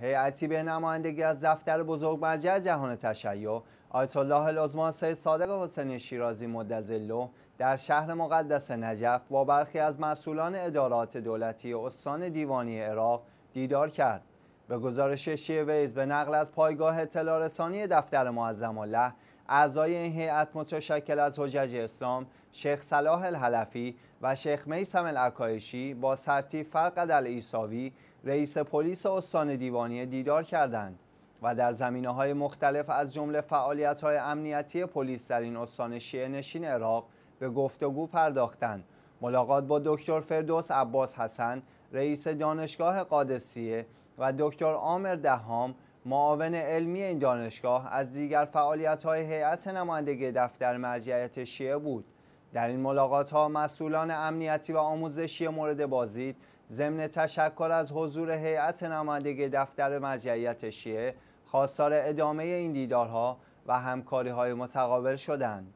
هیئتی به نمایندگی از دفتر بزرگ مرجه جهان تشیع آیت الله العظما سید صادق حسین شیرازی مدظله در شهر مقدس نجف با برخی از مسئولان ادارات دولتی استان دیوانی عراق دیدار کرد به گزارش شیعه ویز به نقل از پایگاه اطلاع رسانی دفتر معظم الله اعضای این هیئت متشکل از حجج اسلام شیخ صلاح الحلفی و شیخ میسم العکایشی با سرتی فرقد العیساوی رئیس پلیس استان دیوانی دیدار کردند و در زمینه های مختلف از جمله فعالیت های امنیتی پلیس در این استان شیعه نشین عراق به گفتگو پرداختند ملاقات با دکتر فردوس عباس حسن رئیس دانشگاه قادسیه و دکتر عامر دهام معاون علمی این دانشگاه از دیگر فعالیت های هیئت نمایندگی دفتر مرجعیت شیعه بود در این ملاقات ها مسئولان امنیتی و آموزشی مورد بازید ضمن تشکر از حضور هیئت نمایندگی دفتر مرجعیت شیعه خواستار ادامه این دیدارها و همکاری های متقابل شدند.